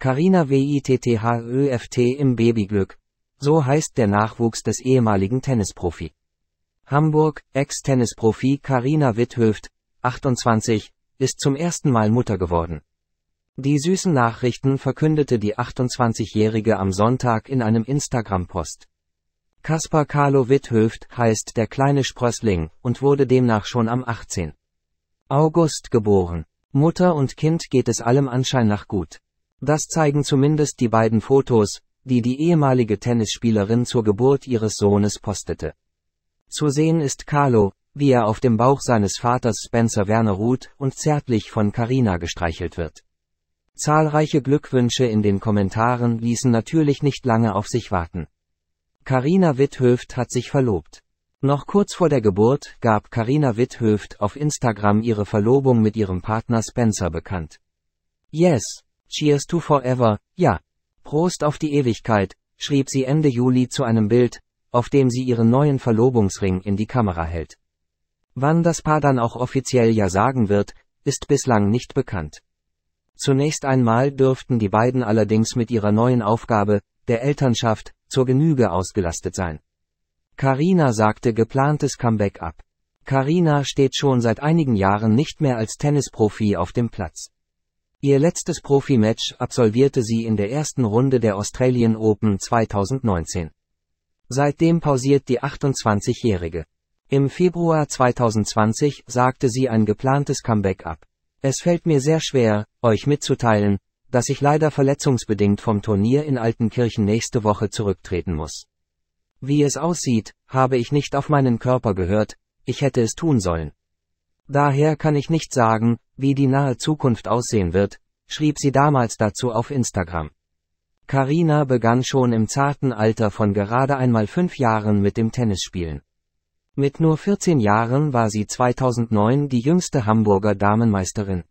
Carina WITTHÖFT im Babyglück. So heißt der Nachwuchs des ehemaligen Tennisprofi. Hamburg, Ex-Tennisprofi Carina Witthöft, 28, ist zum ersten Mal Mutter geworden. Die süßen Nachrichten verkündete die 28-Jährige am Sonntag in einem Instagram-Post. Kaspar Carlo Witthöft heißt der kleine Sprössling und wurde demnach schon am 18. August geboren. Mutter und Kind geht es allem Anschein nach gut. Das zeigen zumindest die beiden Fotos, die die ehemalige Tennisspielerin zur Geburt ihres Sohnes postete. Zu sehen ist Carlo, wie er auf dem Bauch seines Vaters Spencer Werner ruht und zärtlich von Carina gestreichelt wird. Zahlreiche Glückwünsche in den Kommentaren ließen natürlich nicht lange auf sich warten. Carina Witthöft hat sich verlobt. Noch kurz vor der Geburt gab Karina Witthöft auf Instagram ihre Verlobung mit ihrem Partner Spencer bekannt. Yes, cheers to forever, ja. Prost auf die Ewigkeit, schrieb sie Ende Juli zu einem Bild, auf dem sie ihren neuen Verlobungsring in die Kamera hält. Wann das Paar dann auch offiziell ja sagen wird, ist bislang nicht bekannt. Zunächst einmal dürften die beiden allerdings mit ihrer neuen Aufgabe, der Elternschaft, zur Genüge ausgelastet sein. Karina sagte geplantes Comeback ab. Karina steht schon seit einigen Jahren nicht mehr als Tennisprofi auf dem Platz. Ihr letztes Profimatch absolvierte sie in der ersten Runde der Australian Open 2019. Seitdem pausiert die 28-Jährige. Im Februar 2020 sagte sie ein geplantes Comeback ab. Es fällt mir sehr schwer, euch mitzuteilen, dass ich leider verletzungsbedingt vom Turnier in Altenkirchen nächste Woche zurücktreten muss. Wie es aussieht, habe ich nicht auf meinen Körper gehört, ich hätte es tun sollen. Daher kann ich nicht sagen, wie die nahe Zukunft aussehen wird, schrieb sie damals dazu auf Instagram. Karina begann schon im zarten Alter von gerade einmal fünf Jahren mit dem Tennisspielen. Mit nur 14 Jahren war sie 2009 die jüngste Hamburger Damenmeisterin.